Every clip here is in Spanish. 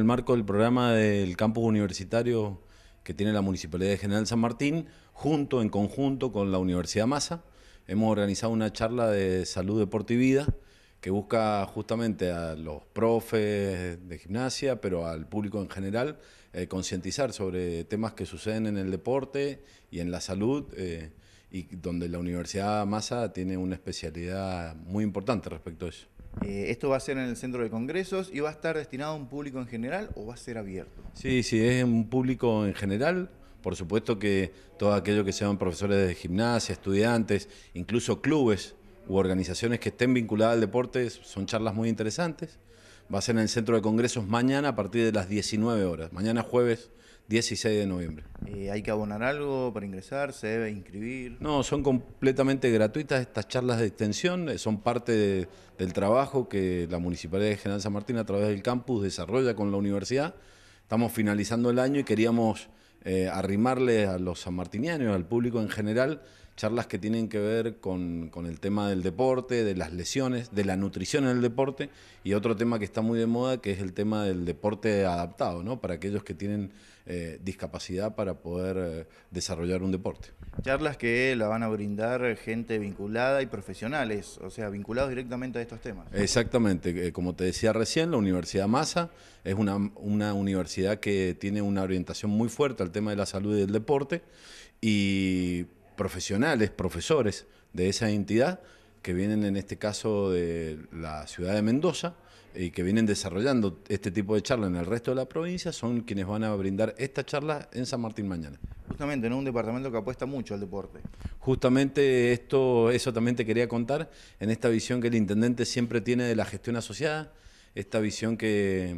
el marco del programa del campus universitario que tiene la Municipalidad de General San Martín, junto, en conjunto con la Universidad Massa, hemos organizado una charla de salud, deporte y vida que busca justamente a los profes de gimnasia, pero al público en general, eh, concientizar sobre temas que suceden en el deporte y en la salud, eh, y donde la Universidad Massa tiene una especialidad muy importante respecto a eso. Eh, esto va a ser en el centro de congresos y va a estar destinado a un público en general o va a ser abierto. Sí, sí, es un público en general. Por supuesto que todo aquello que sean profesores de gimnasia, estudiantes, incluso clubes u organizaciones que estén vinculadas al deporte, son charlas muy interesantes. Va a ser en el Centro de Congresos mañana a partir de las 19 horas. Mañana jueves 16 de noviembre. Eh, ¿Hay que abonar algo para ingresar? ¿Se debe inscribir? No, son completamente gratuitas estas charlas de extensión, eh, son parte del trabajo que la Municipalidad de General San Martín a través del campus desarrolla con la universidad. Estamos finalizando el año y queríamos eh, arrimarle a los sanmartinianos, al público en general, charlas que tienen que ver con, el tema del deporte, de las lesiones, de la nutrición en el deporte y otro tema que está muy de moda que es el tema del deporte adaptado, ¿no? Para aquellos que tienen eh, discapacidad para poder eh, desarrollar un deporte. Charlas que la van a brindar gente vinculada y profesionales, o sea, vinculados directamente a estos temas. Exactamente, eh, como te decía recién, la Universidad Massa es una, una universidad que tiene una orientación muy fuerte al tema de la salud y del deporte y profesionales, profesores de esa entidad, que vienen en este caso de la ciudad de Mendoza y que vienen desarrollando este tipo de charla en el resto de la provincia, son quienes van a brindar esta charla en San Martín mañana. Justamente, en un departamento que apuesta mucho al deporte. Justamente esto, eso también te quería contar, en esta visión que el intendente siempre tiene de la gestión asociada, esta visión que,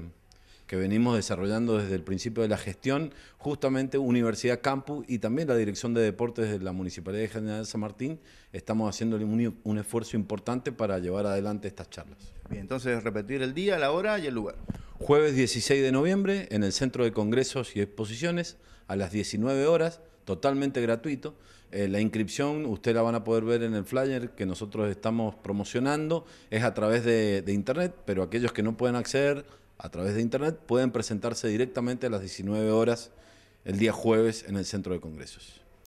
que venimos desarrollando desde el principio de la gestión, justamente Universidad Campus y también la Dirección de Deportes de la Municipalidad de General San Martín, estamos haciendo un, esfuerzo importante para llevar adelante estas charlas. Bien, entonces repetir el día, la hora y el lugar. Jueves 16 de noviembre en el Centro de Congresos y Exposiciones a las 19 horas, totalmente gratuito. Eh, la inscripción, usted la van a poder ver en el flyer que nosotros estamos promocionando, es a través de internet, pero aquellos que no pueden acceder a través de Internet pueden presentarse directamente a las 19 horas el día jueves en el Centro de Congresos.